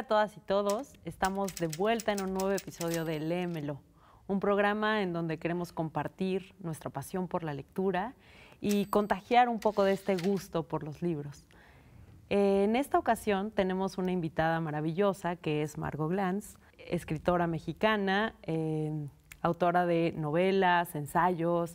Hola a todas y todos. Estamos de vuelta en un nuevo episodio de Lémelo, un programa en donde queremos compartir nuestra pasión por la lectura y contagiar un poco de este gusto por los libros. En esta ocasión tenemos una invitada maravillosa que es Margot Glantz, escritora mexicana, eh, autora de novelas, ensayos,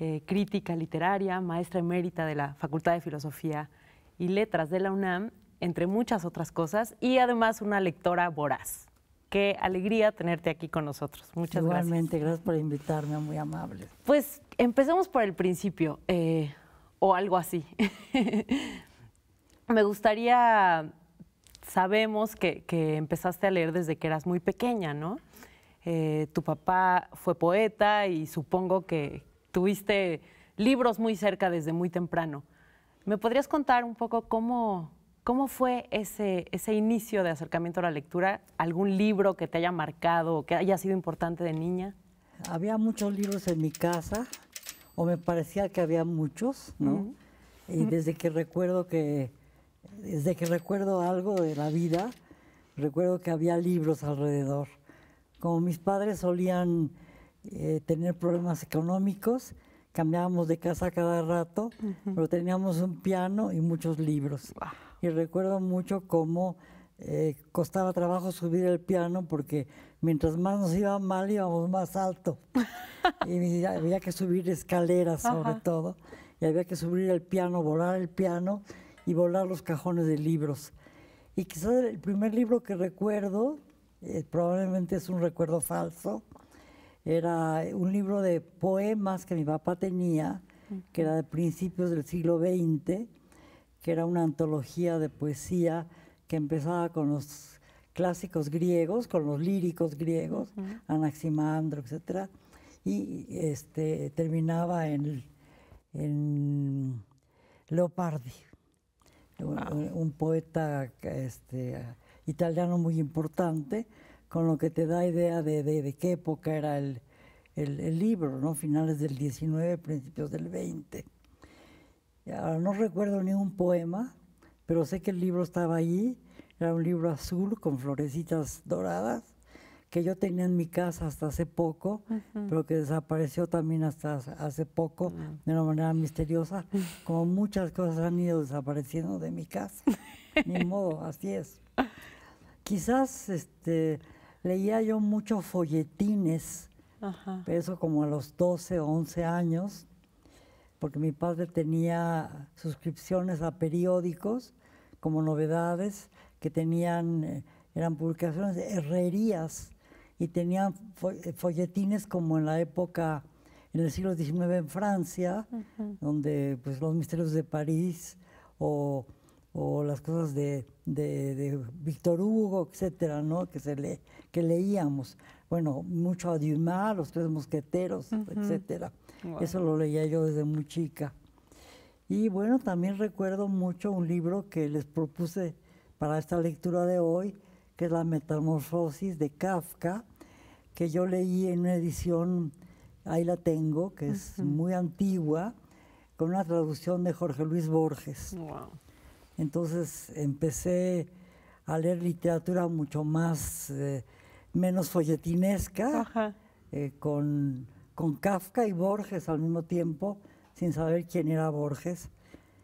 eh, crítica literaria, maestra emérita de la Facultad de Filosofía y Letras de la UNAM entre muchas otras cosas, y además una lectora voraz. Qué alegría tenerte aquí con nosotros. Muchas gracias. Igualmente, gracias por invitarme, muy amable. Pues empecemos por el principio, eh, o algo así. Me gustaría, sabemos que, empezaste a leer desde que eras muy pequeña, ¿no? Eh, tu papá fue poeta y supongo que tuviste libros muy cerca desde muy temprano. ¿Me podrías contar un poco cómo, ¿Cómo fue ese, ese inicio de acercamiento a la lectura? ¿Algún libro que te haya marcado o que haya sido importante de niña? Había muchos libros en mi casa, o me parecía que había muchos, ¿no? Y desde que recuerdo que, desde que recuerdo algo de la vida, recuerdo que había libros alrededor. Como mis padres solían eh, tener problemas económicos, cambiábamos de casa cada rato, pero teníamos un piano y muchos libros y recuerdo mucho cómo eh, costaba trabajo subir el piano porque mientras más nos iba mal íbamos más alto. y había que subir escaleras sobre todo, y había que subir el piano, volar el piano y volar los cajones de libros. Y quizás el primer libro que recuerdo, eh, probablemente es un recuerdo falso, era un libro de poemas que mi papá tenía, que era de principios del siglo XX, que era una antología de poesía que empezaba con los clásicos griegos, con los líricos griegos, Anaximandro, etc. Y este, terminaba en, Leopardi, un, poeta este, italiano muy importante, con lo que te da idea de, qué época era el, libro, finales del 19, principios del 20 no recuerdo ni poema, pero sé que el libro estaba allí. Era un libro azul con florecitas doradas que yo tenía en mi casa hasta hace poco, pero que desapareció también hasta hace poco ah. de una manera misteriosa, como muchas cosas han ido desapareciendo de mi casa. Ni modo, así es. Quizás este, leía yo muchos folletines, eso como a los 12 o 11 años, porque mi padre tenía suscripciones a periódicos como novedades que tenían, eh, eran publicaciones de herrerías y tenían eh, folletines como en la época, en el siglo XIX en Francia, donde pues los misterios de París o, las cosas de, de, Víctor Hugo, etcétera, ¿no? Que, se le, que leíamos. Bueno, mucho a Dumas, los tres mosqueteros, etcétera. Eso lo leía yo desde muy chica. Y bueno, también recuerdo mucho un libro que les propuse para esta lectura de hoy, que es La Metamorfosis de Kafka, que yo leí en una edición, ahí la tengo, que es muy antigua, con una traducción de Jorge Luis Borges. Entonces empecé a leer literatura mucho más, eh, menos folletinesca, eh, con con Kafka y Borges al mismo tiempo, sin saber quién era Borges,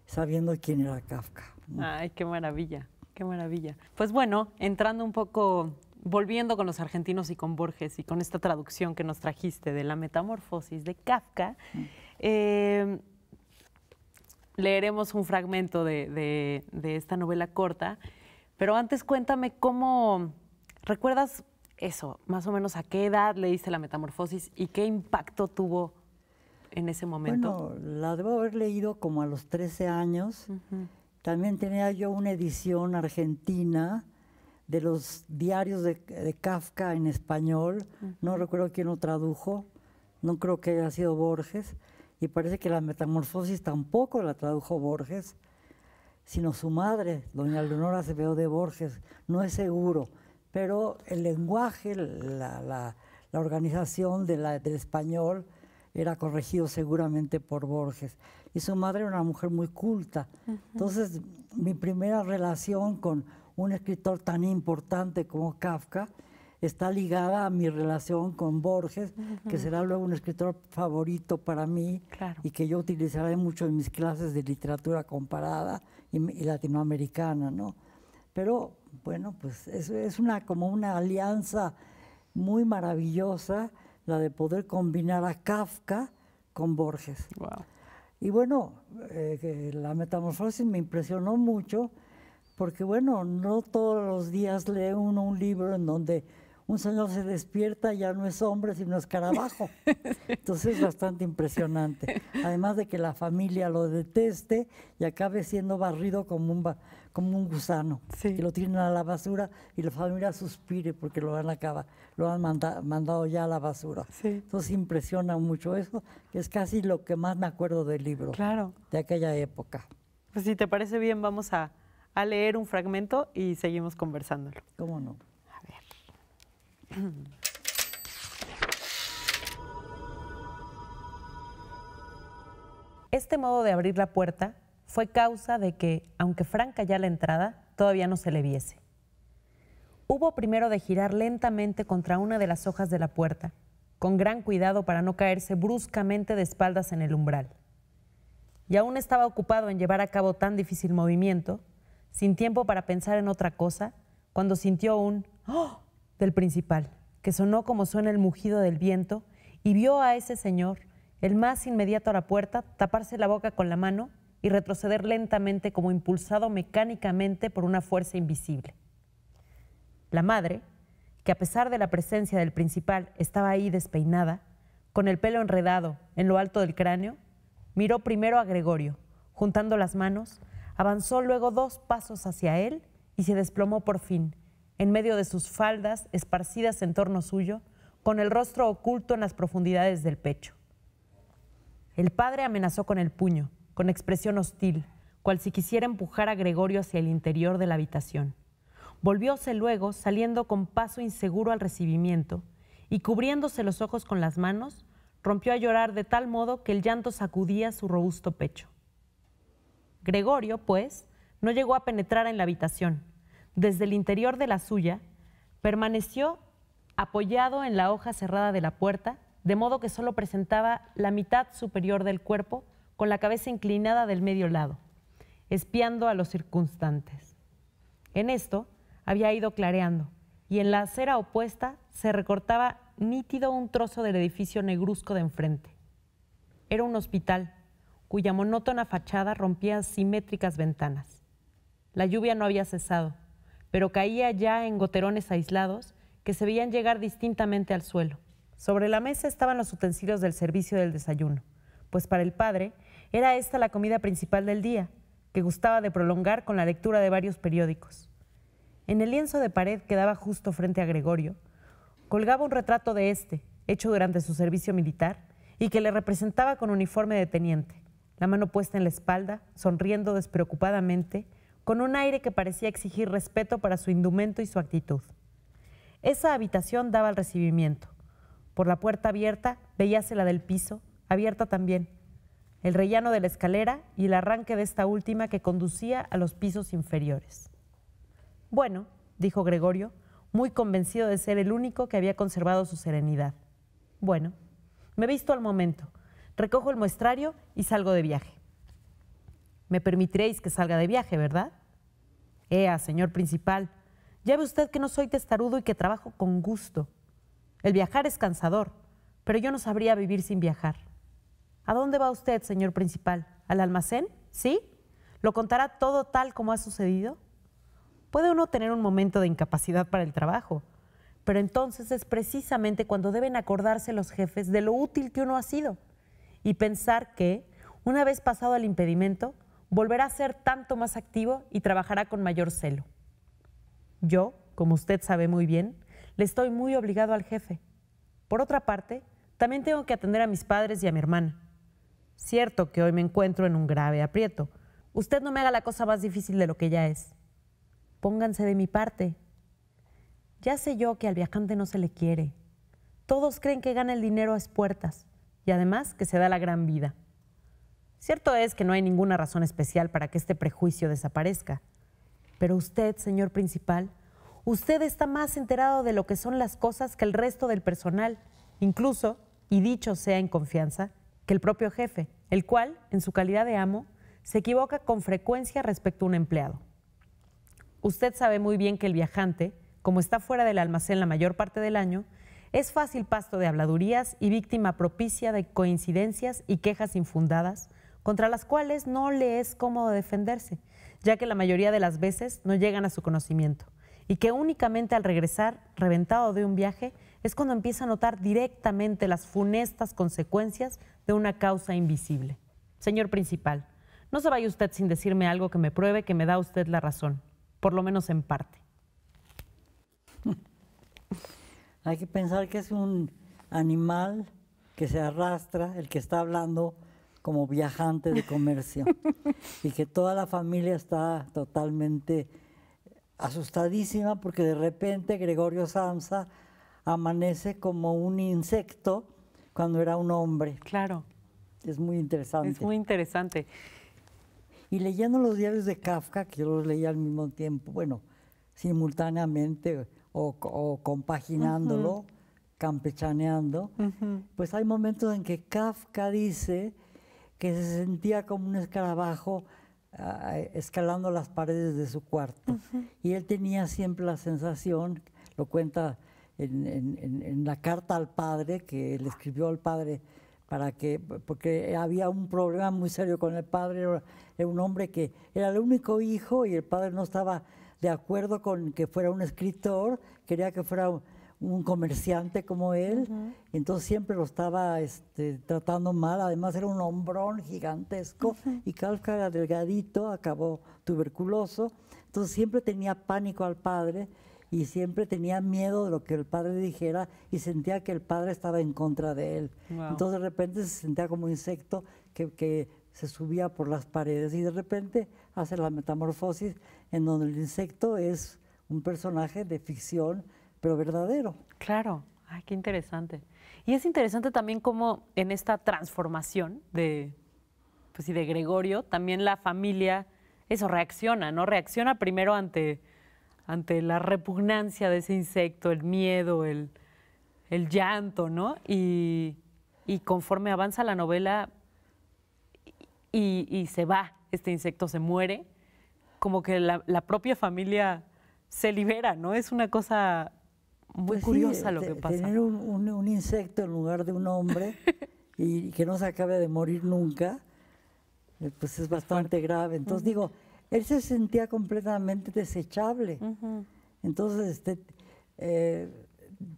sabiendo quién era Kafka. Mm. Ay, qué maravilla, qué maravilla. Pues bueno, entrando un poco, volviendo con los argentinos y con Borges y con esta traducción que nos trajiste de la metamorfosis de Kafka, mm. em, leeremos un fragmento de esta novela corta, pero antes cuéntame cómo, ¿recuerdas eso, más o menos a qué edad leíste la metamorfosis y qué impacto tuvo en ese momento? Bueno, la debo haber leído como a los 13 años. También tenía yo una edición argentina de los diarios de, Kafka en español. No recuerdo quién lo tradujo, no creo que haya sido Borges. Y parece que la metamorfosis tampoco la tradujo Borges, sino su madre, doña Leonora Acevedo de Borges. No es seguro pero el lenguaje, la, organización del español era corregido seguramente por Borges. Y su madre era una mujer muy culta. Entonces, mi primera relación con un escritor tan importante como Kafka está ligada a mi relación con Borges, que será luego un escritor favorito para mí y que yo utilizaré mucho en mis clases de literatura comparada y, y latinoamericana, ¿no? Pero bueno, pues es, una, como una alianza muy maravillosa la de poder combinar a Kafka con Borges. Y bueno, eh, la metamorfosis me impresionó mucho porque bueno, no todos los días lee uno un libro en donde un señor se despierta y ya no es hombre sino es escarabajo. Entonces es bastante impresionante. Además de que la familia lo deteste y acabe siendo barrido como un, como un gusano, que lo tienen a la basura y la familia suspire porque lo han acabado, lo han mandado ya a la basura. Entonces impresiona mucho eso, que es casi lo que más me acuerdo del libro, claro. de aquella época. Pues si te parece bien, vamos a, a leer un fragmento y seguimos conversándolo. ¿Cómo no? A ver. Este modo de abrir la puerta fue causa de que, aunque franca ya la entrada, todavía no se le viese. Hubo primero de girar lentamente contra una de las hojas de la puerta, con gran cuidado para no caerse bruscamente de espaldas en el umbral. Y aún estaba ocupado en llevar a cabo tan difícil movimiento, sin tiempo para pensar en otra cosa, cuando sintió un ¡Oh! del principal, que sonó como suena el mugido del viento, y vio a ese señor, el más inmediato a la puerta, taparse la boca con la mano y retroceder lentamente como impulsado mecánicamente por una fuerza invisible. La madre, que a pesar de la presencia del principal estaba ahí despeinada, con el pelo enredado en lo alto del cráneo, miró primero a Gregorio, juntando las manos, avanzó luego dos pasos hacia él y se desplomó por fin, en medio de sus faldas esparcidas en torno suyo, con el rostro oculto en las profundidades del pecho. El padre amenazó con el puño, con expresión hostil, cual si quisiera empujar a Gregorio hacia el interior de la habitación. Volvióse luego, saliendo con paso inseguro al recibimiento, y cubriéndose los ojos con las manos, rompió a llorar de tal modo que el llanto sacudía su robusto pecho. Gregorio, pues, no llegó a penetrar en la habitación. Desde el interior de la suya, permaneció apoyado en la hoja cerrada de la puerta, de modo que solo presentaba la mitad superior del cuerpo con la cabeza inclinada del medio lado, espiando a los circunstantes. En esto había ido clareando, y en la acera opuesta se recortaba nítido un trozo del edificio negruzco de enfrente. Era un hospital, cuya monótona fachada rompía simétricas ventanas. La lluvia no había cesado, pero caía ya en goterones aislados que se veían llegar distintamente al suelo. Sobre la mesa estaban los utensilios del servicio del desayuno, pues para el padre era esta la comida principal del día, que gustaba de prolongar con la lectura de varios periódicos. En el lienzo de pared que daba justo frente a Gregorio, colgaba un retrato de este, hecho durante su servicio militar, y que le representaba con uniforme de teniente, la mano puesta en la espalda, sonriendo despreocupadamente, con un aire que parecía exigir respeto para su indumento y su actitud. Esa habitación daba al recibimiento. Por la puerta abierta veíase la del piso, abierta también, el rellano de la escalera y el arranque de esta última que conducía a los pisos inferiores. Bueno, dijo Gregorio, muy convencido de ser el único que había conservado su serenidad. Bueno, me visto al momento, recojo el muestrario y salgo de viaje. Me permitiréis que salga de viaje, ¿verdad? Ea, señor principal, ya ve usted que no soy testarudo y que trabajo con gusto. El viajar es cansador, pero yo no sabría vivir sin viajar. ¿A dónde va usted, señor principal? ¿Al almacén? ¿Sí? ¿Lo contará todo tal como ha sucedido? Puede uno tener un momento de incapacidad para el trabajo, pero entonces es precisamente cuando deben acordarse los jefes de lo útil que uno ha sido y pensar que, una vez pasado el impedimento, volverá a ser tanto más activo y trabajará con mayor celo. Yo, como usted sabe muy bien, le estoy muy obligado al jefe. Por otra parte, también tengo que atender a mis padres y a mi hermana. Cierto que hoy me encuentro en un grave aprieto. Usted no me haga la cosa más difícil de lo que ya es. Pónganse de mi parte. Ya sé yo que al viajante no se le quiere. Todos creen que gana el dinero a espuertas y además que se da la gran vida. Cierto es que no hay ninguna razón especial para que este prejuicio desaparezca. Pero usted, señor principal, usted está más enterado de lo que son las cosas que el resto del personal, incluso, y dicho sea en confianza, que el propio jefe, el cual, en su calidad de amo, se equivoca con frecuencia respecto a un empleado. Usted sabe muy bien que el viajante, como está fuera del almacén la mayor parte del año, es fácil pasto de habladurías y víctima propicia de coincidencias y quejas infundadas, contra las cuales no le es cómodo defenderse, ya que la mayoría de las veces no llegan a su conocimiento, y que únicamente al regresar, reventado de un viaje, es cuando empieza a notar directamente las funestas consecuencias de una causa invisible. Señor principal, no se vaya usted sin decirme algo que me pruebe que me da usted la razón, por lo menos en parte. Hay que pensar que es un animal que se arrastra, el que está hablando como viajante de comercio, y que toda la familia está totalmente asustadísima porque de repente Gregorio Samsa amanece como un insecto cuando era un hombre. Claro. Es muy interesante. Es muy interesante. Y leyendo los diarios de Kafka, que yo los leía al mismo tiempo, bueno, simultáneamente o, compaginándolo, campechaneando, pues hay momentos en que Kafka dice que se sentía como un escarabajo ah, escalando las paredes de su cuarto. Y él tenía siempre la sensación, lo cuenta en, la carta al padre que le escribió al padre para que porque había un problema muy serio con el padre era un hombre que era el único hijo y el padre no estaba de acuerdo con que fuera un escritor quería que fuera un, comerciante como él entonces siempre lo estaba este, tratando mal además era un hombrón gigantesco y Kafka delgadito acabó tuberculoso entonces siempre tenía pánico al padre y siempre tenía miedo de lo que el padre dijera y sentía que el padre estaba en contra de él. Entonces de repente se sentía como un insecto que, que se subía por las paredes y de repente hace la metamorfosis en donde el insecto es un personaje de ficción, pero verdadero. Claro, ay, qué interesante. Y es interesante también cómo en esta transformación de, pues, y de Gregorio, también la familia, eso reacciona, ¿no? Reacciona primero ante ante la repugnancia de ese insecto, el miedo, el, llanto, ¿no? Y, conforme avanza la novela y, se va, este insecto se muere, como que la, propia familia se libera, ¿no? Es una cosa muy pues curiosa lo que pasa. Tener un, insecto en lugar de un hombre y que no se acabe de morir nunca, eh, pues es bastante grave. Entonces digo, él se sentía completamente desechable. Entonces, este, eh,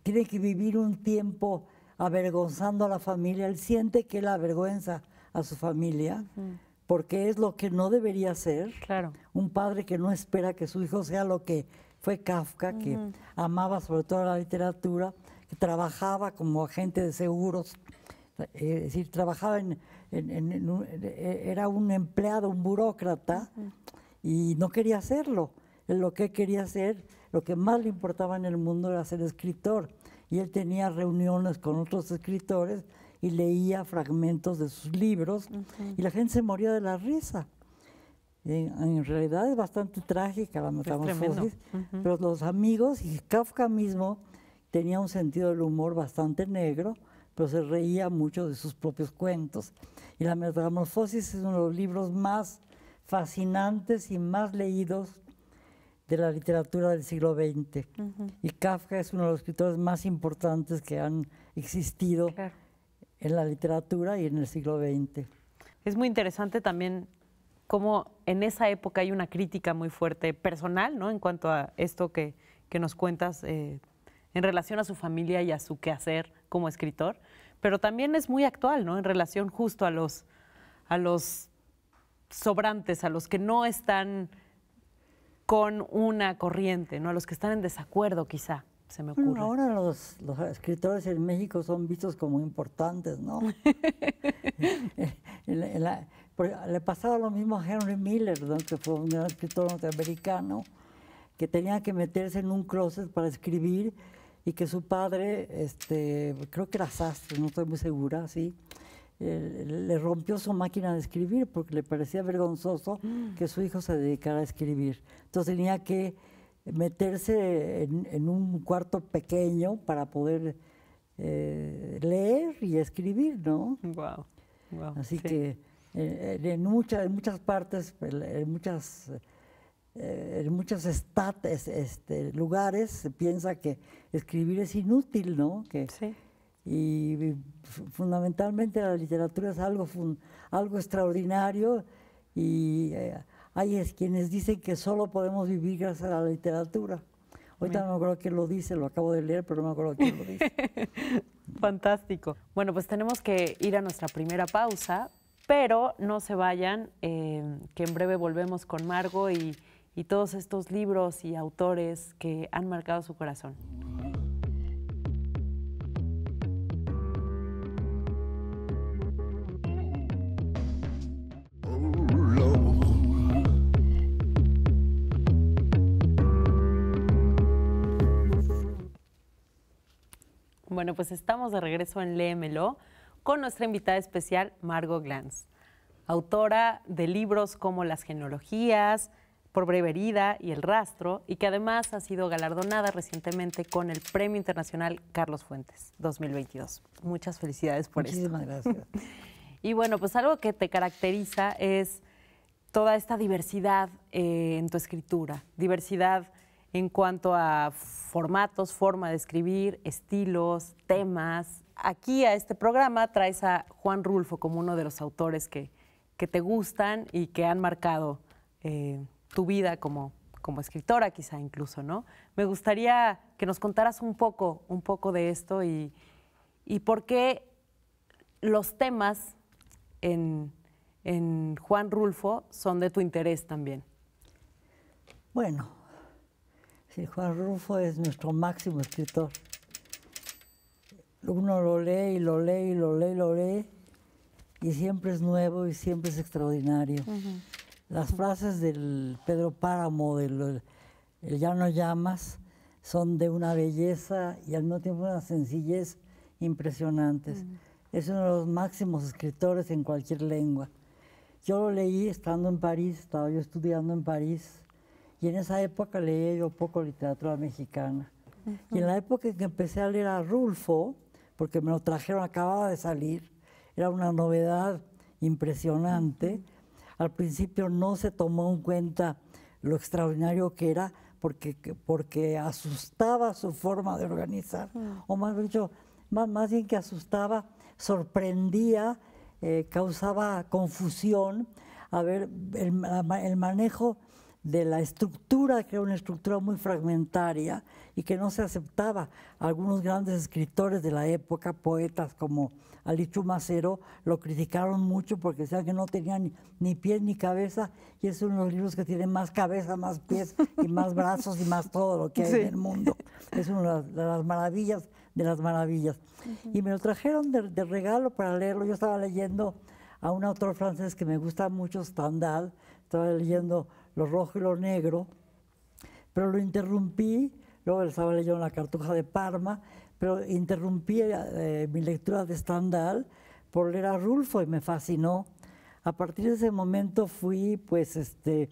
tiene que vivir un tiempo avergonzando a la familia. Él siente que él avergüenza a su familia, porque es lo que no debería ser. Claro. Un padre que no espera que su hijo sea lo que fue Kafka, que amaba sobre todo la literatura, que trabajaba como agente de seguros, eh, es decir, trabajaba en e, era un empleado, un burócrata, y no quería hacerlo. Lo que quería hacer, lo que más le importaba en el mundo era ser escritor. Y él tenía reuniones con otros escritores y leía fragmentos de sus libros y la gente se moría de la risa. En, realidad es bastante trágica la metamorfosis, pero los amigos y Kafka mismo tenía un sentido del humor bastante negro pero se reía mucho de sus propios cuentos. Y La Metamorfosis es uno de los libros más fascinantes y más leídos de la literatura del siglo XX. Y Kafka es uno de los escritores más importantes que han existido en la literatura y en el siglo XX. Es muy interesante también cómo en esa época hay una crítica muy fuerte personal, ¿no? En cuanto a esto que, que nos cuentas eh, en relación a su familia y a su quehacer como escritor pero también es muy actual, ¿no? En relación justo a los, a los sobrantes, a los que no están con una corriente, ¿no? A los que están en desacuerdo quizá. Se me ocurre. ahora los, escritores en México son vistos como importantes, ¿no? le pasaba lo mismo a Henry Miller, que fue un escritor norteamericano, que tenía que meterse en un closet para escribir y que su padre, este, creo que era sastre, no estoy muy segura, sí, eh, le rompió su máquina de escribir porque le parecía vergonzoso mm. que su hijo se dedicara a escribir. Entonces tenía que meterse en, un cuarto pequeño para poder eh, leer y escribir, ¿no? Wow. Así que eh, en, muchas, en muchas partes, en muchas eh, en muchos este, lugares se piensa que escribir es inútil, ¿no? Que, sí. Y, fundamentalmente la literatura es algo, algo extraordinario y eh, hay es, quienes dicen que solo podemos vivir gracias a la literatura. Ahorita no me acuerdo quién lo dice, lo acabo de leer, pero no me acuerdo quién lo dice. Fantástico. Bueno, pues tenemos que ir a nuestra primera pausa, pero no se vayan, eh, que en breve volvemos con Margo y y todos estos libros y autores que han marcado su corazón. Bueno, pues estamos de regreso en Léemelo con nuestra invitada especial, Margot Glantz, autora de libros como Las genealogías, por Breverida y El Rastro, y que además ha sido galardonada recientemente con el Premio Internacional Carlos Fuentes 2022. Muchas felicidades por eso. gracias. y bueno, pues algo que te caracteriza es toda esta diversidad eh, en tu escritura, diversidad en cuanto a formatos, forma de escribir, estilos, temas. Aquí a este programa traes a Juan Rulfo como uno de los autores que, te gustan y que han marcado eh, tu vida como, como escritora quizá incluso, ¿no? Me gustaría que nos contaras un poco, un poco de esto y, por qué los temas en, Juan Rulfo son de tu interés también. Bueno, si Juan Rulfo es nuestro máximo escritor. Uno lo lee y lo lee y lo lee y lo lee y siempre es nuevo y siempre es extraordinario. Las frases del Pedro Páramo, del el Ya no llamas, son de una belleza y al mismo tiempo una sencillez impresionantes. Mm. Es uno de los máximos escritores en cualquier lengua. Yo lo leí estando en París, estaba yo estudiando en París, y en esa época leía yo poco literatura mexicana. Y en la época en que empecé a leer a Rulfo, porque me lo trajeron, acababa de salir, era una novedad impresionante. Al principio no se tomó en cuenta lo extraordinario que era porque, porque asustaba su forma de organizar, mm. o más dicho, más, bien que asustaba, sorprendía, eh, causaba confusión. A ver, el, el manejo de la estructura, que era una estructura muy fragmentaria y que no se aceptaba. Algunos grandes escritores de la época, poetas como Alichu Macero, lo criticaron mucho porque decían que no tenía ni, pies ni cabeza, y es uno de los libros que tiene más cabeza, más pies y más brazos y más todo lo que hay en el mundo. Es una de las maravillas de las maravillas. Y me lo trajeron de, de, regalo para leerlo. Yo estaba leyendo a un autor francés que me gusta mucho, Stendhal, estaba leyendo lo rojo y lo negro, pero lo interrumpí, luego estaba leyendo la cartuja de Parma, pero interrumpí eh, mi lectura de Stendhal por leer a Rulfo y me fascinó. A partir de ese momento fui pues este,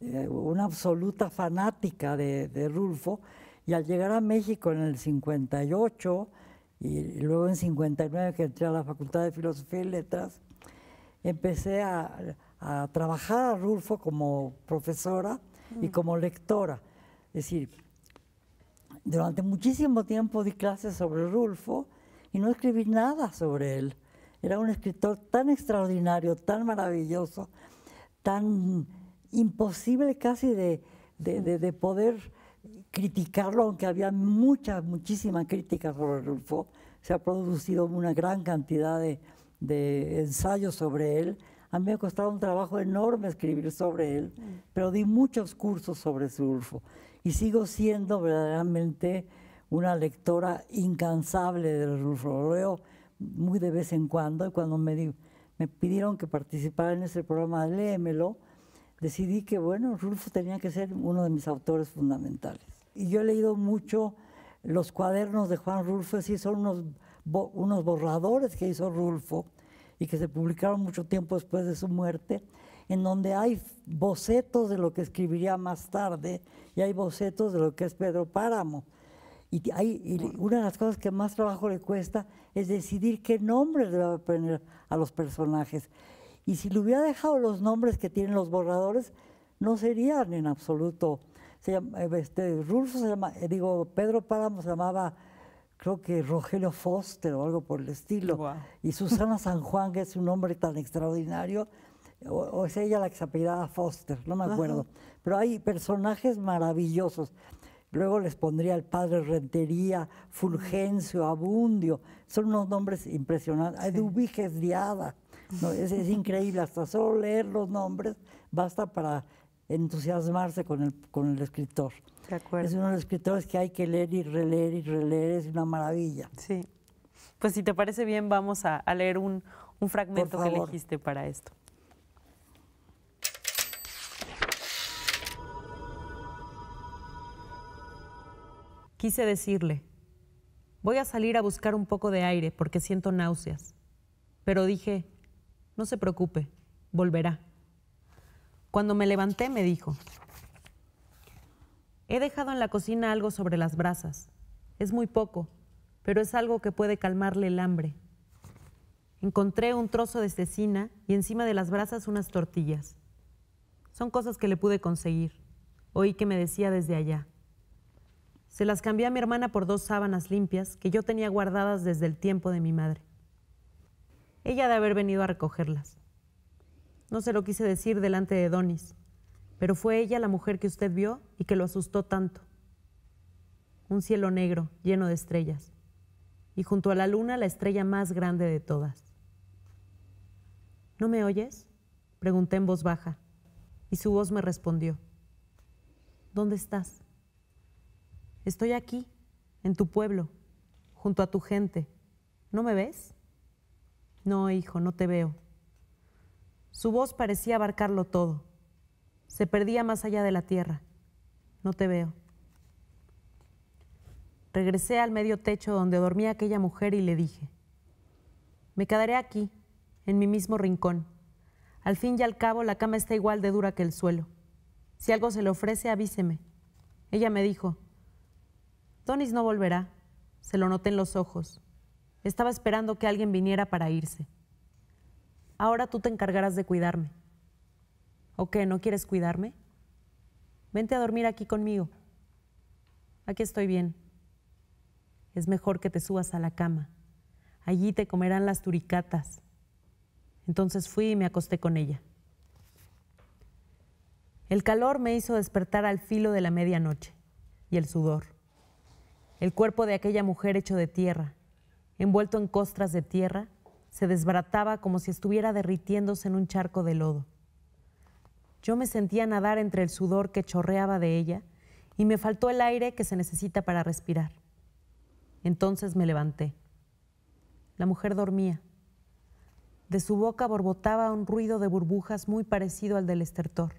eh, una absoluta fanática de, de, Rulfo y al llegar a México en el 58 y luego en 59 que entré a la Facultad de Filosofía y Letras, empecé a, a trabajar a Rulfo como profesora y mm. como lectora. Es decir, durante muchísimo tiempo di clases sobre Rulfo y no escribí nada sobre él. Era un escritor tan extraordinario, tan maravilloso, tan imposible casi de, de, poder criticarlo, aunque había muchas, muchísimas críticas sobre Rulfo. Se ha producido una gran cantidad de, ensayos sobre él, a mí me ha costado un trabajo enorme escribir sobre él, pero di muchos cursos sobre Rulfo. y sigo siendo verdaderamente una lectora incansable de Rulfo. Lo leo muy de vez en cuando y cuando me, me pidieron que participara en ese programa, de léemelo, decidí que, bueno, tenía que ser uno de mis autores fundamentales. Y yo he leído mucho los cuadernos de Juan Rulfo, sí, son unos, unos borradores que hizo Rulfo, y que se publicaron mucho tiempo después de su muerte, en donde hay bocetos de lo que escribiría más tarde y hay bocetos de lo que es Pedro Páramo. Y, hay, una de las cosas que más trabajo le cuesta es decidir qué nombres debe poner a los personajes. Y si le hubiera dejado los nombres que tienen los borradores, no serían en absoluto. Eh, este, Rulfo se llama, eh, digo, Pedro Páramo se llamaba creo que Rogelio Foster o algo por el estilo. Y Susana San Juan, que es un hombre tan extraordinario, o, es ella la que se apellidaba Foster, no me acuerdo. Pero hay personajes maravillosos. Luego les pondría el padre Rentería, Fulgencio, Abundio. Son unos nombres impresionantes. Hay Edubiges Diada. No, es, increíble, hasta solo leer los nombres basta para entusiasmarse con el, con el escritor. Es uno de los escritores que hay que leer y releer y releer, es una maravilla. Sí. Pues si te parece bien, vamos a, leer un, un fragmento que elegiste para esto. Quise decirle, voy a salir a buscar un poco de aire porque siento náuseas, pero dije, no se preocupe, volverá. Cuando me levanté me dijo, he dejado en la cocina algo sobre las brasas. Es muy poco, pero es algo que puede calmarle el hambre. Encontré un trozo de cecina y encima de las brasas unas tortillas. Son cosas que le pude conseguir. Oí que me decía desde allá. Se las cambié a mi hermana por dos sábanas limpias que yo tenía guardadas desde el tiempo de mi madre. Ella de haber venido a recogerlas. No se lo quise decir delante de Donis, pero fue ella la mujer que usted vio y que lo asustó tanto. Un cielo negro lleno de estrellas y junto a la luna la estrella más grande de todas. ¿No me oyes? Pregunté en voz baja y su voz me respondió. ¿Dónde estás? Estoy aquí, en tu pueblo, junto a tu gente. ¿No me ves? No, hijo, no te veo, su voz parecía abarcarlo todo. Se perdía más allá de la tierra. No te veo. Regresé al medio techo donde dormía aquella mujer y le dije, me quedaré aquí, en mi mismo rincón. Al fin y al cabo la cama está igual de dura que el suelo. Si algo se le ofrece, avíseme. Ella me dijo, Donis no volverá. Se lo noté en los ojos. Estaba esperando que alguien viniera para irse ahora tú te encargarás de cuidarme. ¿O qué? ¿No quieres cuidarme? Vente a dormir aquí conmigo. Aquí estoy bien. Es mejor que te subas a la cama. Allí te comerán las turicatas. Entonces fui y me acosté con ella. El calor me hizo despertar al filo de la medianoche y el sudor. El cuerpo de aquella mujer hecho de tierra, envuelto en costras de tierra, se desbarataba como si estuviera derritiéndose en un charco de lodo. Yo me sentía nadar entre el sudor que chorreaba de ella y me faltó el aire que se necesita para respirar. Entonces me levanté. La mujer dormía. De su boca borbotaba un ruido de burbujas muy parecido al del estertor.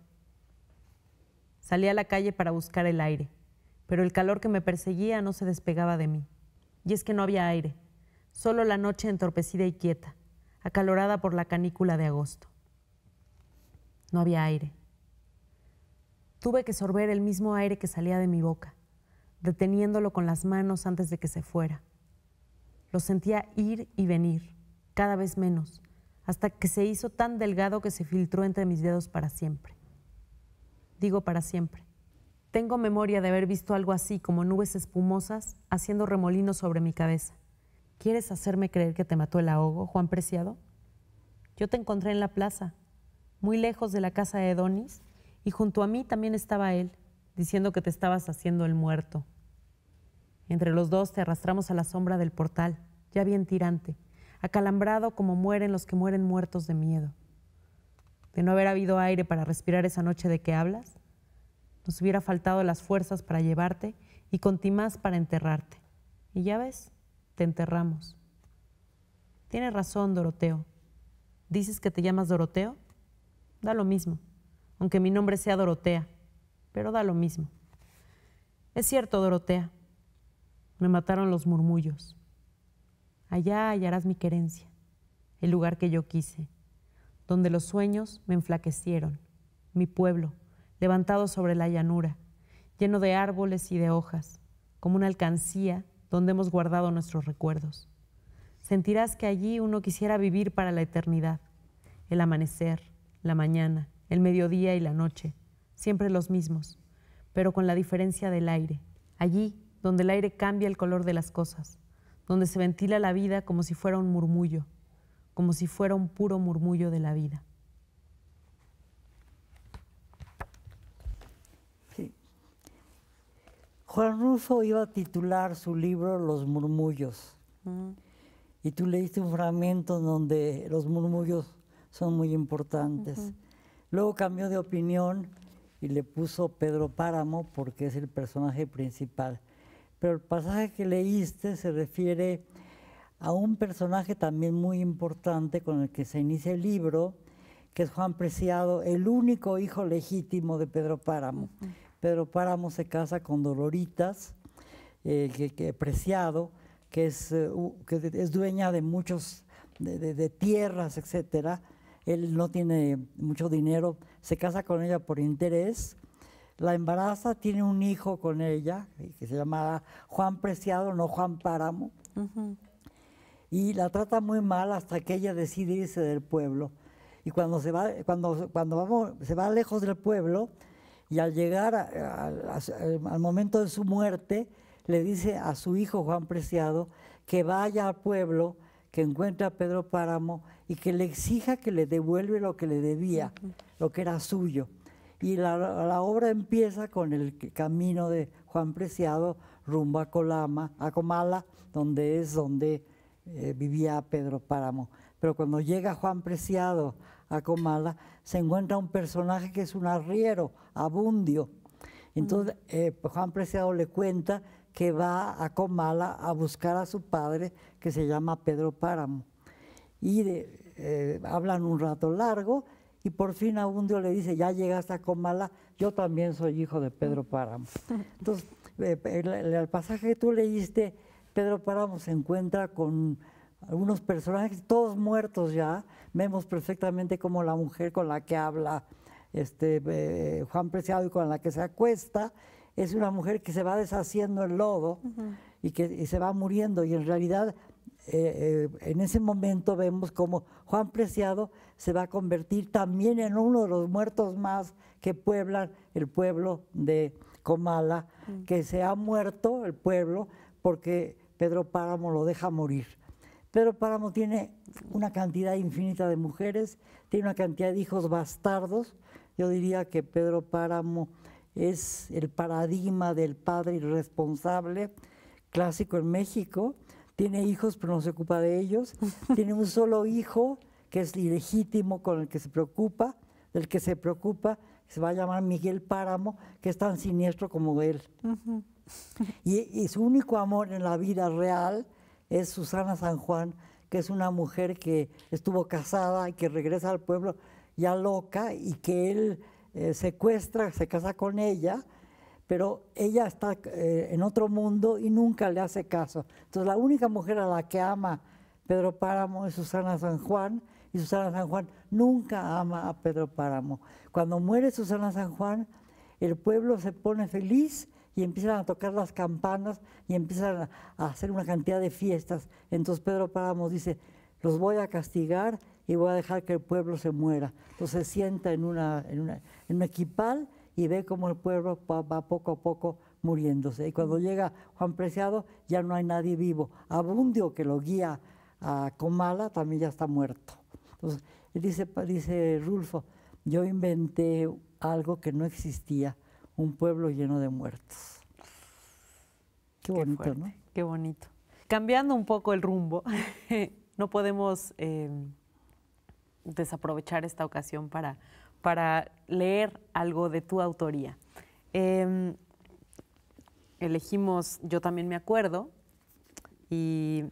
Salí a la calle para buscar el aire, pero el calor que me perseguía no se despegaba de mí. Y es que no había aire solo la noche entorpecida y quieta, acalorada por la canícula de agosto. No había aire. Tuve que sorber el mismo aire que salía de mi boca, deteniéndolo con las manos antes de que se fuera. Lo sentía ir y venir, cada vez menos, hasta que se hizo tan delgado que se filtró entre mis dedos para siempre. Digo para siempre. Tengo memoria de haber visto algo así como nubes espumosas haciendo remolinos sobre mi cabeza. ¿Quieres hacerme creer que te mató el ahogo, Juan Preciado? Yo te encontré en la plaza, muy lejos de la casa de Donis, y junto a mí también estaba él, diciendo que te estabas haciendo el muerto. Entre los dos te arrastramos a la sombra del portal, ya bien tirante, acalambrado como mueren los que mueren muertos de miedo. De no haber habido aire para respirar esa noche de que hablas, nos hubiera faltado las fuerzas para llevarte y con más para enterrarte. Y ya ves, enterramos. Tienes razón, Doroteo. ¿Dices que te llamas Doroteo? Da lo mismo, aunque mi nombre sea Dorotea, pero da lo mismo. Es cierto, Dorotea. Me mataron los murmullos. Allá hallarás mi querencia, el lugar que yo quise, donde los sueños me enflaquecieron, mi pueblo, levantado sobre la llanura, lleno de árboles y de hojas, como una alcancía donde hemos guardado nuestros recuerdos. Sentirás que allí uno quisiera vivir para la eternidad, el amanecer, la mañana, el mediodía y la noche, siempre los mismos, pero con la diferencia del aire, allí donde el aire cambia el color de las cosas, donde se ventila la vida como si fuera un murmullo, como si fuera un puro murmullo de la vida. Juan Russo iba a titular su libro Los murmullos. Mm. Y tú leíste un fragmento donde los murmullos son muy importantes. Luego cambió de opinión y le puso Pedro Páramo porque es el personaje principal. Pero el pasaje que leíste se refiere a un personaje también muy importante con el que se inicia el libro, que es Juan Preciado, el único hijo legítimo de Pedro Páramo. Pedro Páramo se casa con Doloritas, eh, que, Preciado, que es, eh, que es dueña de muchos, de, tierras, etcétera. Él no tiene mucho dinero, se casa con ella por interés, la embaraza, tiene un hijo con ella, eh, que se llama Juan Preciado, no Juan Páramo, y la trata muy mal hasta que ella decide irse del pueblo. Y cuando se va, cuando, cuando vamos, se va lejos del pueblo, y al llegar al momento de su muerte le dice a su hijo Juan Preciado que vaya al pueblo, que encuentre a Pedro Páramo y que le exija que le devuelva lo que le debía, lo que era suyo. Y la, obra empieza con el camino de Juan Preciado rumbo a, Colama, a Comala, donde es donde eh, vivía Pedro Páramo. Pero cuando llega Juan Preciado a Comala, se encuentra un personaje que es un arriero, abundio. Entonces mm. eh, pues, Juan Preciado le cuenta que va a Comala a buscar a su padre, que se llama Pedro Páramo. Y eh, hablan un rato largo y por fin Abundio le dice, ya llegaste a Comala, yo también soy hijo de Pedro Páramo. Entonces, eh, el, pasaje que tú leíste, Pedro Páramo se encuentra con algunos personajes, todos muertos ya, vemos perfectamente como la mujer con la que habla este, eh, eh, Juan Preciado y con la que se acuesta, es una mujer que se va deshaciendo el lodo y que se va muriendo. Y en realidad, eh, en ese momento vemos como Juan Preciado se va a convertir también en uno de los muertos más que pueblan el pueblo de Comala, mm. que se ha muerto el pueblo porque Pedro Páramo lo deja morir. Pedro Páramo tiene una cantidad infinita de mujeres, tiene una cantidad de hijos bastardos. Yo diría que Pedro Páramo es el paradigma del padre irresponsable clásico en México. Tiene hijos, pero no se ocupa de ellos. tiene un solo hijo que es ilegítimo, con el que se preocupa, del que se preocupa, se va a llamar Miguel Páramo, que es tan siniestro como él. y su único amor en la vida real es Susana San Juan, que es una mujer que estuvo casada y que regresa al pueblo ya loca y que él eh, secuestra, se casa con ella, pero ella está eh, en otro mundo y nunca le hace caso. Entonces la única mujer a la que ama Pedro Páramo es Susana San Juan y Susana San Juan nunca ama a Pedro Páramo. Cuando muere Susana San Juan, el pueblo se pone feliz y empiezan a tocar las campanas y empiezan a hacer una cantidad de fiestas. Entonces Pedro Páramo dice, los voy a castigar y voy a dejar que el pueblo se muera. Entonces se sienta en, una, en, en un equipal y ve cómo el pueblo va poco a poco muriéndose. Y cuando llega Juan Preciado ya no hay nadie vivo. Abundio que lo guía a Comala también ya está muerto. Entonces, dice, dice Rulfo, yo inventé algo que no existía un pueblo lleno de muertos. Qué bonito, ¿no? Qué bonito. Cambiando un poco el rumbo, no podemos em, desaprovechar esta ocasión para, para leer algo de tu autoría. Em, elegimos Yo también me acuerdo y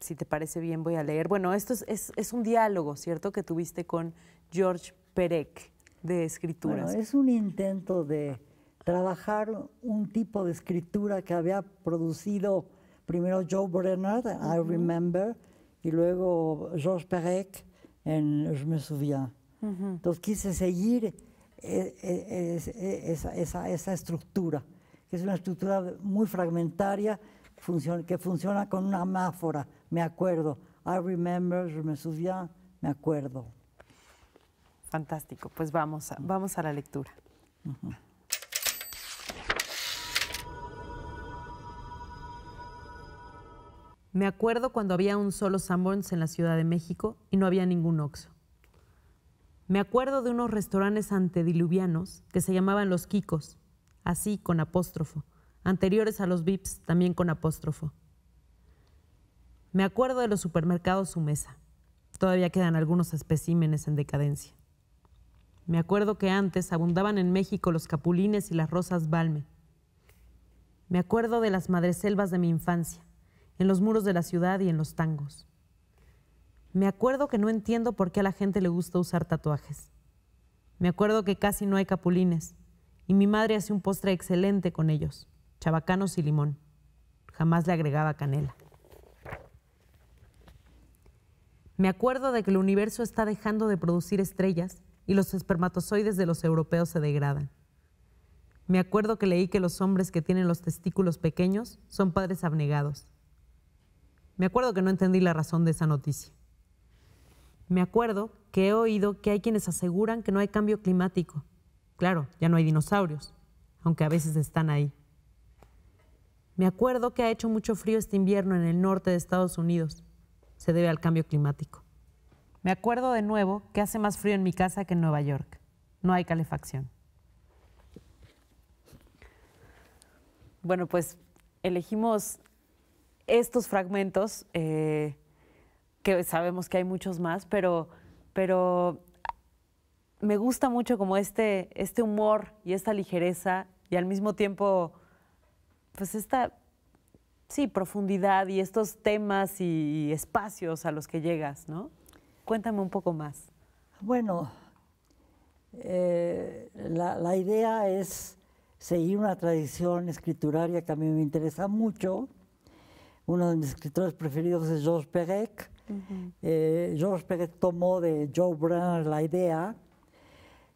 si te parece bien voy a leer. Bueno, esto es, es un diálogo, ¿cierto?, que tuviste con George Perec es un intento de trabajar un tipo de escritura que había producido primero Joe Brenner, I Remember, y luego Georges Perec en Je me souviens. Entonces quise seguir eh, eh, eh, esa, estructura, que es una estructura muy fragmentaria que funciona con una máfora, me acuerdo. I remember, je me souviens, me acuerdo. Fantástico, pues vamos a, vamos a la lectura. Me acuerdo cuando había un solo Sanborns en la Ciudad de México y no había ningún oxo. Me acuerdo de unos restaurantes antediluvianos que se llamaban los Kikos, así con apóstrofo, anteriores a los Vips también con apóstrofo. Me acuerdo de los supermercados Sumesa, Todavía quedan algunos especímenes en decadencia. Me acuerdo que antes abundaban en México los capulines y las rosas balme. Me acuerdo de las madreselvas de mi infancia, en los muros de la ciudad y en los tangos. Me acuerdo que no entiendo por qué a la gente le gusta usar tatuajes. Me acuerdo que casi no hay capulines y mi madre hace un postre excelente con ellos, chabacanos y limón. Jamás le agregaba canela. Me acuerdo de que el universo está dejando de producir estrellas y los espermatozoides de los europeos se degradan. Me acuerdo que leí que los hombres que tienen los testículos pequeños son padres abnegados. Me acuerdo que no entendí la razón de esa noticia. Me acuerdo que he oído que hay quienes aseguran que no hay cambio climático. Claro, ya no hay dinosaurios, aunque a veces están ahí. Me acuerdo que ha hecho mucho frío este invierno en el norte de Estados Unidos. Se debe al cambio climático. Me acuerdo de nuevo que hace más frío en mi casa que en Nueva York. No hay calefacción. Bueno, pues elegimos estos fragmentos, eh, que sabemos que hay muchos más, pero, pero me gusta mucho como este, este humor y esta ligereza y al mismo tiempo, pues esta, sí, profundidad y estos temas y, y espacios a los que llegas, ¿no? Cuéntame un poco más. Bueno, eh, la, idea es seguir una tradición escrituraria que a mí me interesa mucho. Uno de mis escritores preferidos es Georges Perec. Eh, Georges Perec tomó de Joe Brenner la idea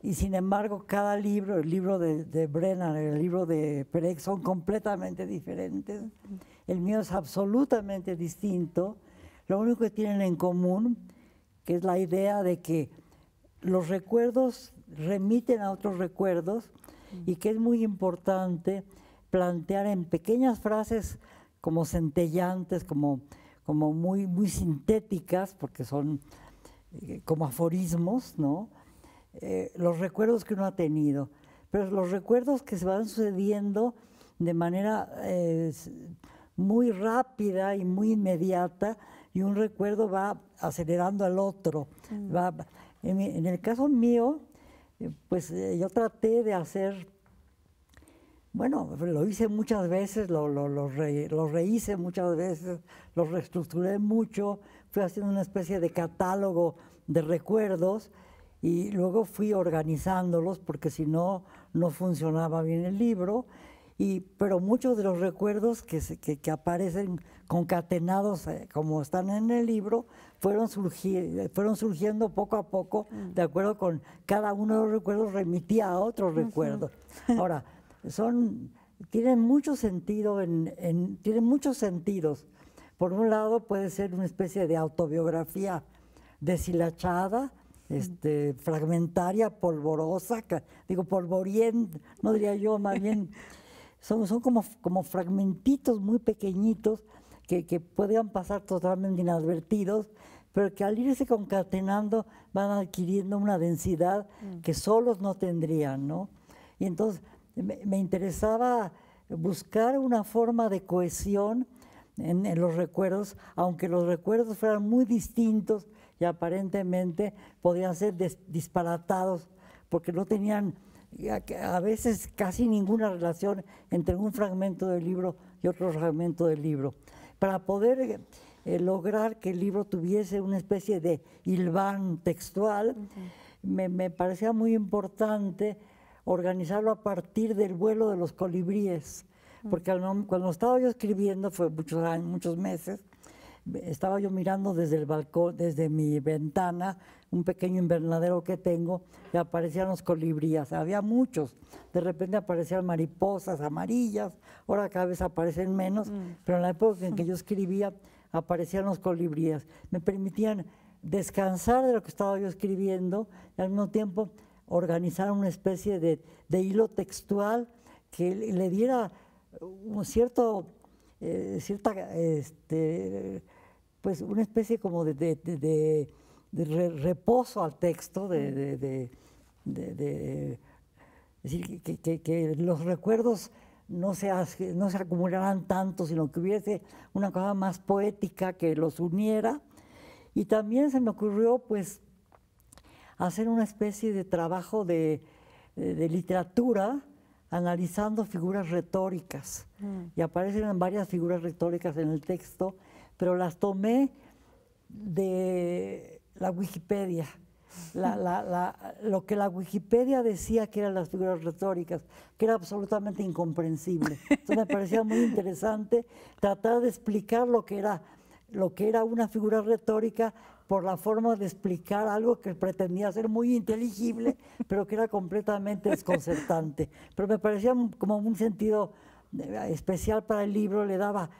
y sin embargo cada libro, el libro de, de Brenner, el libro de Perec son completamente diferentes. El mío es absolutamente distinto. Lo único que tienen en común que es la idea de que los recuerdos remiten a otros recuerdos y que es muy importante plantear en pequeñas frases como centellantes, como, muy, sintéticas, porque son eh, como aforismos, ¿no? Eh, los recuerdos que uno ha tenido, pero los recuerdos que se van sucediendo de manera eh, muy rápida y muy inmediata, y un recuerdo va acelerando al otro. Mm. en, el caso mío, eh, pues eh, yo traté de hacer, bueno, lo hice muchas veces, lo, lo, lo rehice muchas veces, lo reestructuré mucho, fui haciendo una especie de catálogo de recuerdos y luego fui organizándolos porque si no, no funcionaba bien el libro. Y, pero muchos de los recuerdos que, que, aparecen concatenados eh, como están en el libro fueron, eh, surgiendo poco a poco mm. de acuerdo con cada uno de los recuerdos remitía a otros recuerdos. Ahora, son, tienen mucho sentido, en, tienen muchos sentidos. Por un lado puede ser una especie de autobiografía deshilachada, mm. este, fragmentaria, polvorosa, digo, polvorienta, no diría yo, más bien son, son como, como fragmentitos muy pequeñitos que, que pasar totalmente inadvertidos, pero que al irse concatenando van adquiriendo una densidad mm. que solos no tendrían, ¿no? Y entonces me, me interesaba buscar una forma de cohesión en, en, los recuerdos, aunque los recuerdos fueran muy distintos y aparentemente podían ser disparatados porque no tenían a veces casi ninguna relación entre un fragmento del libro y otro fragmento del libro. Para poder eh, eh, lograr que el libro tuviese una especie de hilván textual, me, parecía muy importante organizarlo a partir del vuelo de los colibríes, mm. porque cuando estaba yo escribiendo, fue muchos años, muchos meses, estaba yo mirando desde el balcón, desde mi ventana, un pequeño invernadero que tengo, y aparecían los colibrías. Había muchos. De repente aparecían mariposas amarillas, ahora cada vez aparecen menos, mm. pero en la época en que yo escribía aparecían los colibrías. Me permitían descansar de lo que estaba yo escribiendo y al mismo tiempo organizar una especie de, hilo textual que le diera un cierto, eh, cierta este, pues una especie como de, reposo al texto, de, decir, que, los recuerdos no se, acumularan tanto, sino que hubiese una cosa más poética que los uniera. Y también se me ocurrió, pues, hacer una especie de trabajo de, eh, literatura analizando figuras retóricas. Mm. Y aparecen varias figuras retóricas en el texto pero las tomé de la Wikipedia. lo que la Wikipedia decía que eran las figuras retóricas, que era absolutamente incomprensible. Entonces me parecía muy interesante tratar de explicar lo que era, lo que era una figura retórica por la forma de explicar algo que pretendía ser muy inteligible, pero que era completamente desconcertante. Pero me parecía como un sentido especial para el libro, le daba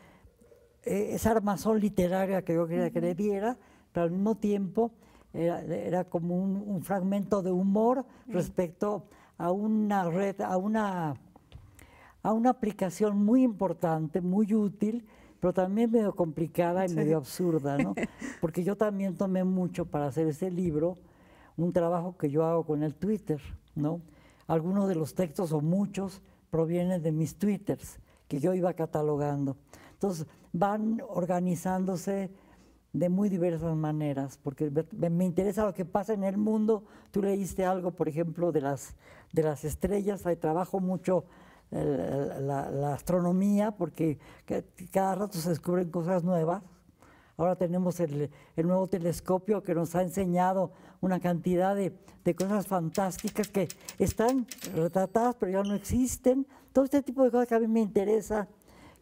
eh, esa armazón literaria que yo quería que le diera, pero al mismo tiempo era, como un, fragmento de humor respecto a una red, a una, a una aplicación muy importante, muy útil, pero también medio complicada y medio absurda, ¿no? Porque yo también tomé mucho para hacer ese libro, un trabajo que yo hago con el Twitter, ¿no? Algunos de los textos o muchos provienen de mis Twitters que yo iba catalogando. Entonces, van organizándose de muy diversas maneras, porque me interesa lo que pasa en el mundo. Tú leíste algo, por ejemplo, de las, de las estrellas, Ahí trabajo mucho eh, la, astronomía, porque cada rato se descubren cosas nuevas. Ahora tenemos el, el nuevo telescopio que nos ha enseñado una cantidad de, de, cosas fantásticas que están retratadas, pero ya no existen. Todo este tipo de cosas que a mí me interesa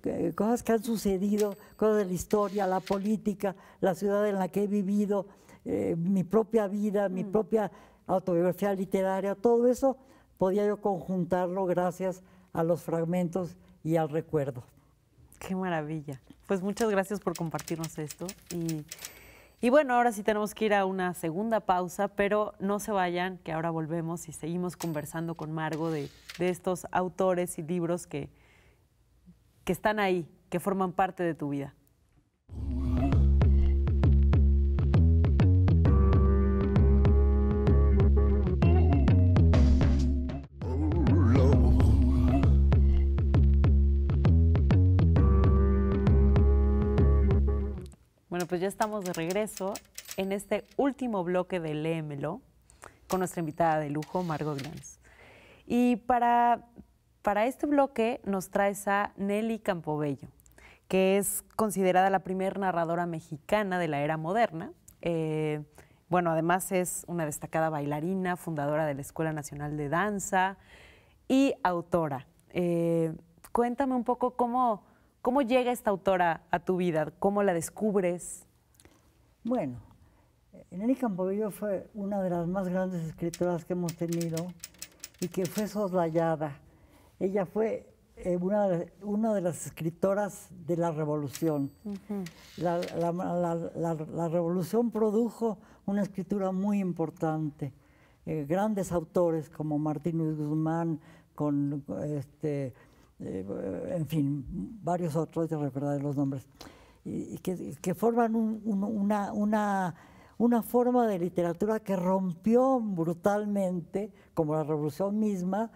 eh, cosas que han sucedido, cosas de la historia, la política, la ciudad en la que he vivido, eh, mi propia vida, mi mm. propia autobiografía literaria, todo eso podía yo conjuntarlo gracias a los fragmentos y al recuerdo. Qué maravilla. Pues muchas gracias por compartirnos esto. Y, y, bueno, ahora sí tenemos que ir a una segunda pausa, pero no se vayan, que ahora volvemos y seguimos conversando con Margo de, de estos autores y libros que, que están ahí, que forman parte de tu vida? Bueno, pues ya estamos de regreso en este último bloque de Léemelo con nuestra invitada de lujo, Margot Glantz. Y para para este bloque nos traes a Nelly Campobello, que es considerada la primera narradora mexicana de la era moderna. Eh, bueno, además es una destacada bailarina, fundadora de la Escuela Nacional de Danza y autora. Eh, cuéntame un poco cómo, llega esta autora a tu vida, cómo la descubres. Bueno, eh, Nelly Campobello fue una de las más grandes escritoras que hemos tenido y que fue soslayada ella fue eh, una, de, las escritoras de la revolución. la, revolución produjo una escritura muy importante. Eh, grandes autores como Martín Guzmán, con este, eh, en fin, varios otros, ya recordaré los nombres, y, que, forman una, una forma de literatura que rompió brutalmente, como la revolución misma,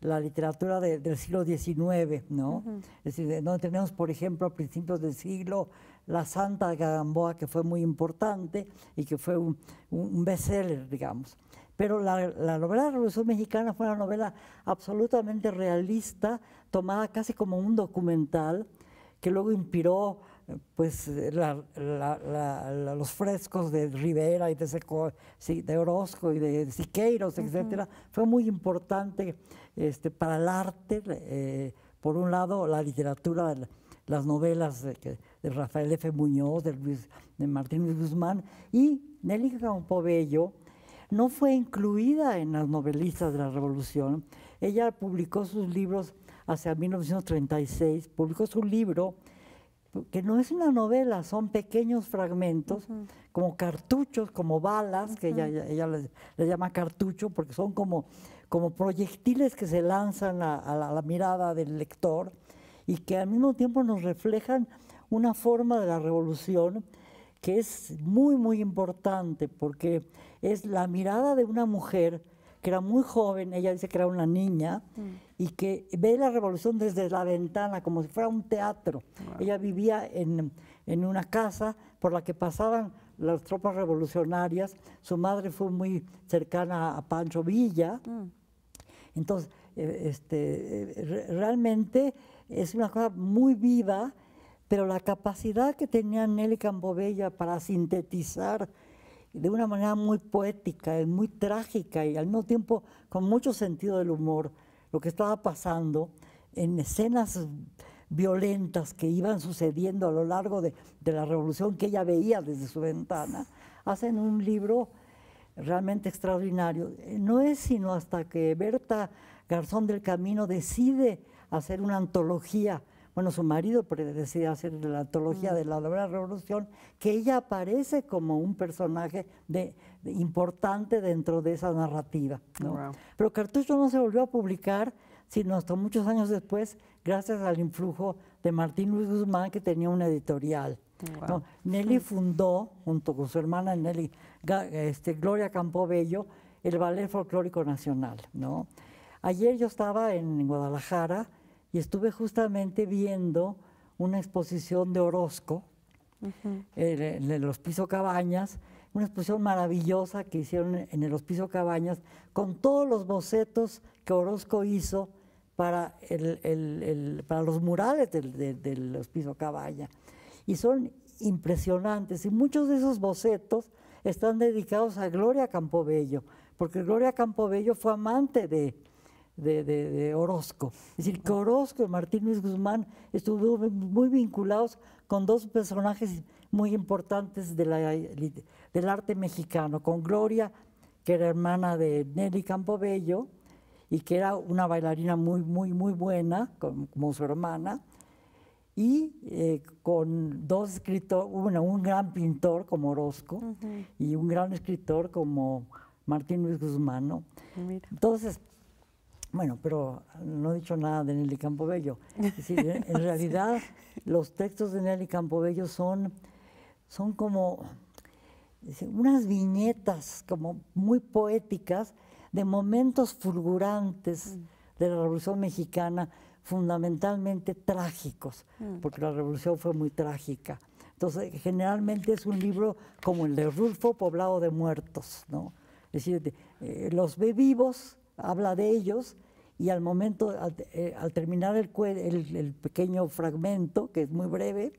la literatura del siglo XIX, ¿no? Es decir, donde tenemos, por ejemplo, a principios del siglo, la Santa Gamboa, que fue muy importante y que fue un, un bestseller, digamos. Pero la, la, novela de la Revolución Mexicana fue una novela absolutamente realista, tomada casi como un documental, que luego inspiró pues los frescos de Rivera y de, de Orozco y de Siqueiros, etcétera, fue muy importante este, para el arte. Eh, por un lado, la literatura, las novelas de, Rafael F. Muñoz, de, Luis, de Martín Luis Guzmán, y Nelly Campobello no fue incluida en las novelistas de la Revolución. Ella publicó sus libros hacia 1936, publicó su libro que no es una novela, son pequeños fragmentos, como cartuchos, como balas, que ella, ella le, llama cartucho, porque son como, como proyectiles que se lanzan a, la, mirada del lector y que al mismo tiempo nos reflejan una forma de la revolución que es muy, muy importante, porque es la mirada de una mujer que era muy joven, ella dice que era una niña, mm. y que ve la revolución desde la ventana, como si fuera un teatro. Ella vivía en, en una casa por la que pasaban las tropas revolucionarias. Su madre fue muy cercana a Pancho Villa. Mm. Entonces, e, este, e, realmente es una cosa muy viva, pero la capacidad que tenía Nelly Cambovella para sintetizar de una manera muy poética muy trágica y al mismo tiempo con mucho sentido del humor lo que estaba pasando en escenas violentas que iban sucediendo a lo largo de, de la revolución que ella veía desde su ventana, hacen un libro realmente extraordinario. No es sino hasta que Berta Garzón del Camino decide hacer una antología bueno, su marido decide hacer la antología mm. de la Nueva Revolución, que ella aparece como un personaje de, importante dentro de esa narrativa. Pero Cartucho no se volvió a publicar sino hasta muchos años después, gracias al influjo de Martín Luis Guzmán, que tenía una editorial. Nelly fundó, junto con su hermana Nelly, este, Gloria Campobello, el Ballet Folclórico Nacional. ¿no? Ayer yo estaba en Guadalajara y estuve justamente viendo una exposición de Orozco en, el Hospicio Cabañas, una exposición maravillosa que hicieron en el Hospicio Cabañas con todos los bocetos que Orozco hizo para, para los murales del, del, del Hospicio Cabañas. Y son impresionantes y muchos de esos bocetos están dedicados a Gloria Campobello, porque Gloria Campobello fue amante de, de, Orozco. Es decir, que Orozco y Martín Luis Guzmán estuvieron muy vinculados con dos personajes muy importantes de del arte mexicano, con Gloria, que era hermana de Nelly Campobello y que era una bailarina muy, muy, muy buena, como, su hermana, y eh, con dos escritores, bueno, un gran pintor como Orozco y un gran escritor como Martín Luis Guzmán. ¿no? Entonces, bueno, pero no he dicho nada de Nelly Campobello. en, realidad los textos de Nelly Campobello son, son como unas viñetas como muy poéticas de momentos fulgurantes mm. de la Revolución Mexicana, fundamentalmente trágicos, mm. porque la revolución fue muy trágica. Entonces, generalmente es un libro como el de Rulfo, poblado de muertos, ¿no? Es decir, eh, los ve vivos habla de ellos y al momento, al, eh, terminar el, pequeño fragmento, que es muy breve,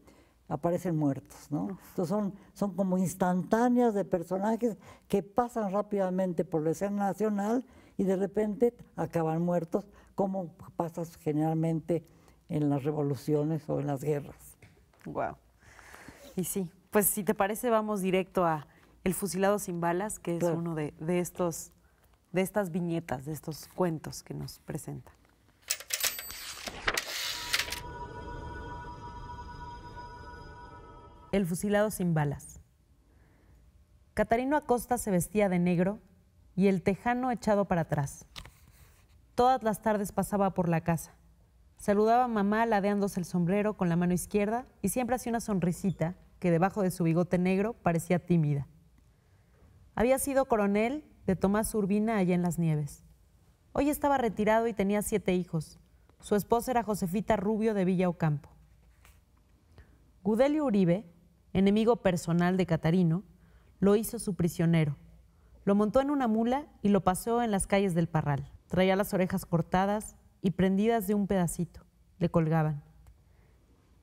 aparecen muertos, ¿no? son, son como instantáneas de personajes que pasan rápidamente por la escena nacional y de repente acaban muertos, como pasa generalmente en las revoluciones o en las guerras. Wow. Y sí, pues si te parece vamos directo a El fusilado sin balas, que es uno de, de estos de estas viñetas, de estos cuentos que nos presentan. El fusilado sin balas. Catarino Acosta se vestía de negro y el tejano echado para atrás. Todas las tardes pasaba por la casa. Saludaba a mamá ladeándose el sombrero con la mano izquierda y siempre hacía una sonrisita que debajo de su bigote negro parecía tímida. Había sido coronel de Tomás Urbina allá en las nieves. Hoy estaba retirado y tenía siete hijos. Su esposa era Josefita Rubio de Villa Ocampo. Gudelio Uribe, enemigo personal de Catarino, lo hizo su prisionero. Lo montó en una mula y lo pasó en las calles del Parral. Traía las orejas cortadas y prendidas de un pedacito. Le colgaban.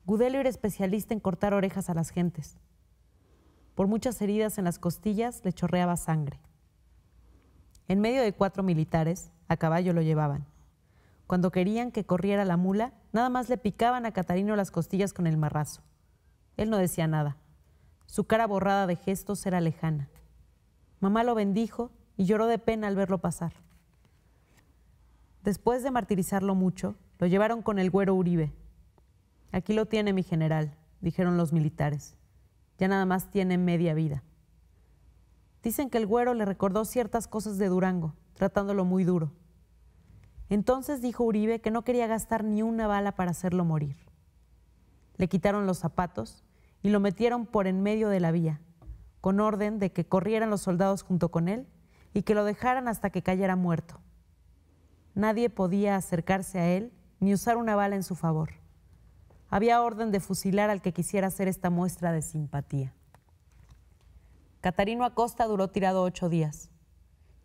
Gudelio era especialista en cortar orejas a las gentes. Por muchas heridas en las costillas le chorreaba sangre. En medio de cuatro militares, a caballo lo llevaban. Cuando querían que corriera la mula, nada más le picaban a Catarino las costillas con el marrazo. Él no decía nada. Su cara borrada de gestos era lejana. Mamá lo bendijo y lloró de pena al verlo pasar. Después de martirizarlo mucho, lo llevaron con el güero Uribe. Aquí lo tiene mi general, dijeron los militares. Ya nada más tiene media vida. Dicen que el güero le recordó ciertas cosas de Durango, tratándolo muy duro. Entonces dijo Uribe que no quería gastar ni una bala para hacerlo morir. Le quitaron los zapatos y lo metieron por en medio de la vía, con orden de que corrieran los soldados junto con él y que lo dejaran hasta que cayera muerto. Nadie podía acercarse a él ni usar una bala en su favor. Había orden de fusilar al que quisiera hacer esta muestra de simpatía. Catarino Acosta duró tirado ocho días.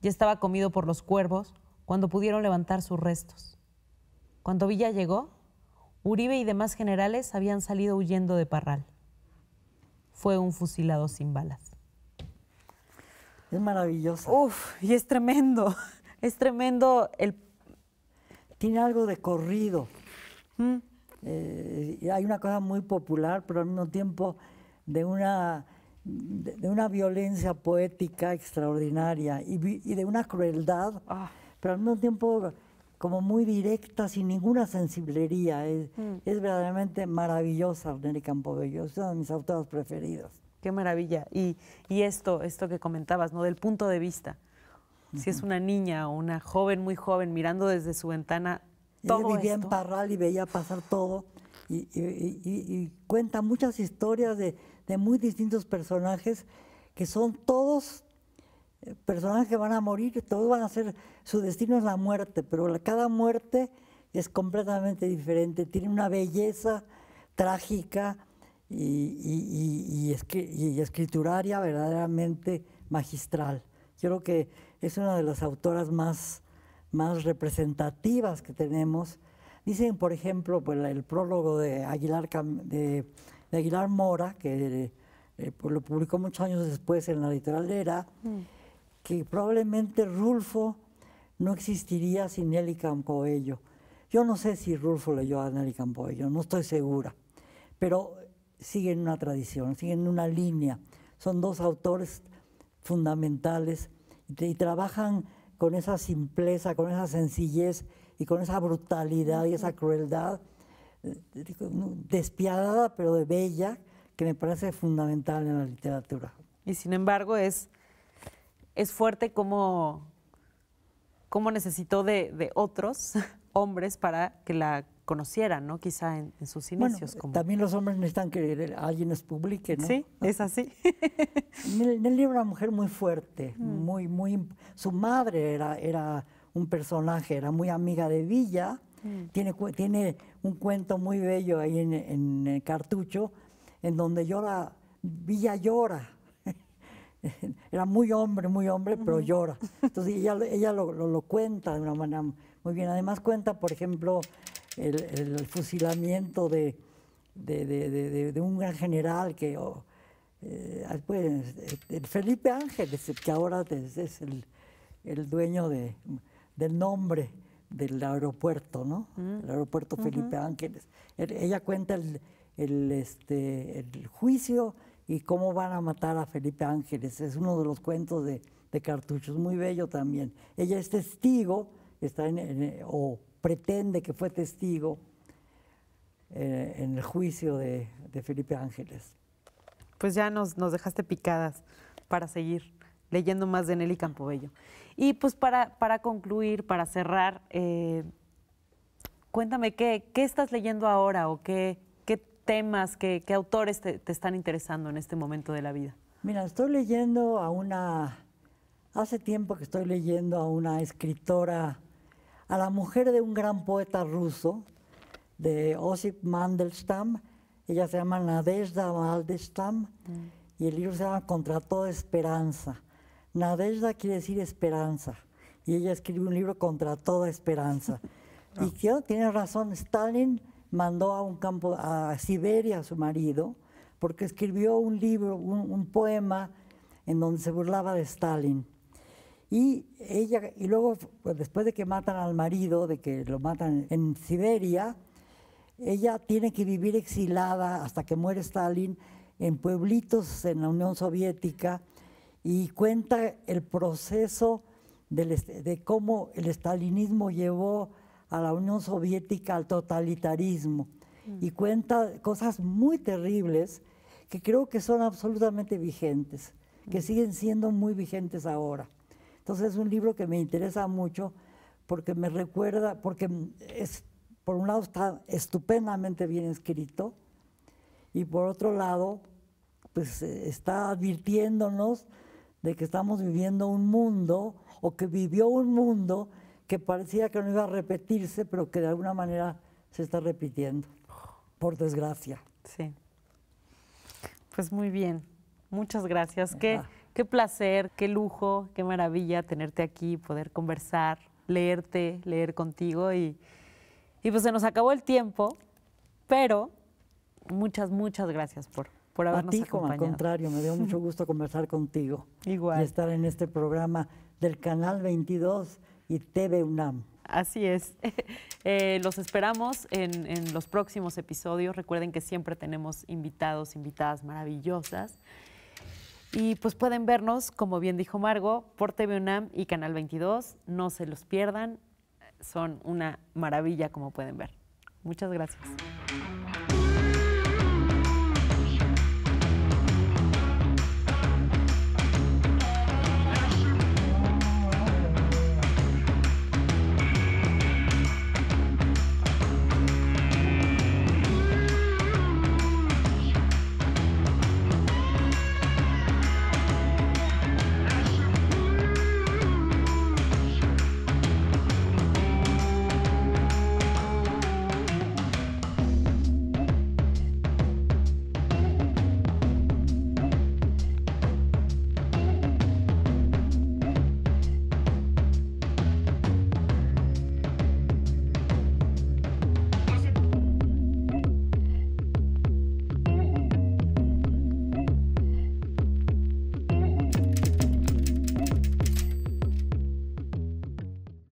Ya estaba comido por los cuervos cuando pudieron levantar sus restos. Cuando Villa llegó, Uribe y demás generales habían salido huyendo de Parral. Fue un fusilado sin balas. Es maravilloso. Uf, y es tremendo. Es tremendo el... Tiene algo de corrido. Mm. Eh, hay una cosa muy popular, pero al mismo tiempo de una de, una violencia poética extraordinaria y, de una crueldad, ah. pero al mismo tiempo como muy directa, sin ninguna sensiblería. Es, mm. es verdaderamente maravillosa Nelly Campobello, es una de mis autores preferidas. Qué maravilla. Y, y esto, esto que comentabas, ¿no? Del punto de vista. Si es una niña o una joven, muy joven, mirando desde su ventana todo esto. vivía en Parral y veía pasar todo. y, cuenta muchas historias de de muy distintos personajes que son todos eh, personajes que van a morir, todos van a ser, su destino es la muerte, pero cada muerte es completamente diferente, tiene una belleza trágica y, y, escrituraria verdaderamente magistral. Yo creo que es una de las autoras más, más representativas que tenemos. Dicen, por ejemplo, pues, el prólogo de Aguilar de de Aguilar Mora, que eh, eh, pues lo publicó muchos años después en la literalera, mm. que probablemente Rulfo no existiría sin Nelly Campoello. Yo no sé si Rulfo leyó a Nelly Campoello, no estoy segura, pero siguen una tradición, siguen una línea. Son dos autores fundamentales y trabajan con esa simpleza, con esa sencillez y con esa brutalidad y esa crueldad despiadada pero de bella, que me parece fundamental en la literatura. Y sin embargo es, es fuerte como, como necesitó de, otros hombres para que la conocieran, ¿no? Quizá en, sus inicios. También los hombres necesitan que alguien les publique, ¿no? Sí, es así. en, el, libro una mujer muy fuerte, mm. muy, muy... Su madre era, era un personaje, era muy amiga de Villa, mm. tiene, tiene un cuento muy bello ahí en, el cartucho, en donde llora, Villa llora. Era muy hombre, muy hombre, pero llora. Entonces ella, lo, cuenta de una manera muy bien. Además cuenta, por ejemplo, el, fusilamiento de, de, un gran general que... Eh, pues, Felipe Ángel que ahora es, el, dueño del nombre del aeropuerto, ¿no? Mm. El aeropuerto Felipe Ángeles. Er, ella cuenta el, este, el juicio y cómo van a matar a Felipe Ángeles. Es uno de los cuentos de, cartuchos, muy bello también. Ella es testigo, está en, o pretende que fue testigo eh, en el juicio de, Felipe Ángeles. Pues ya nos, nos dejaste picadas para seguir leyendo más de Nelly Campobello. Y pues para, concluir, para cerrar, eh, cuéntame ¿qué, estás leyendo ahora o qué, temas, qué, autores te, están interesando en este momento de la vida. Mira, estoy leyendo a una, hace tiempo que estoy leyendo a una escritora, a la mujer de un gran poeta ruso, de Osip Mandelstam, ella se llama Nadezhda Mandelstam, mm. y el libro se llama Contra toda esperanza. Nadezhda quiere decir esperanza, y ella escribió un libro contra toda esperanza. Y ah. tiene razón, Stalin mandó a un campo, a Siberia a su marido, porque escribió un libro, un, poema en donde se burlaba de Stalin. Y ella, y luego, pues, después de que matan al marido, de que lo matan en Siberia, ella tiene que vivir exilada hasta que muere Stalin en pueblitos en la Unión Soviética y cuenta el proceso este, de cómo el estalinismo llevó a la Unión Soviética al totalitarismo mm. y cuenta cosas muy terribles que creo que son absolutamente vigentes, que mm. siguen siendo muy vigentes ahora. Entonces es un libro que me interesa mucho porque me recuerda, porque es, por un lado está estupendamente bien escrito y por otro lado pues eh, está advirtiéndonos de que estamos viviendo un mundo o que vivió un mundo que parecía que no iba a repetirse, pero que de alguna manera se está repitiendo, por desgracia. Sí. Pues muy bien, muchas gracias. Qué, qué, placer, qué lujo, qué maravilla tenerte aquí, poder conversar, leerte, leer contigo. Y, y pues se nos acabó el tiempo, pero muchas, muchas gracias por, ti, al contrario, me dio mucho gusto conversar contigo. Igual. Y estar en este programa del Canal 22 y TV UNAM. Así es. Eh, los esperamos en, los próximos episodios. Recuerden que siempre tenemos invitados, invitadas maravillosas. Y pues pueden vernos, como bien dijo Margo, por TV UNAM y Canal 22. No se los pierdan. Son una maravilla, como pueden ver. Muchas gracias.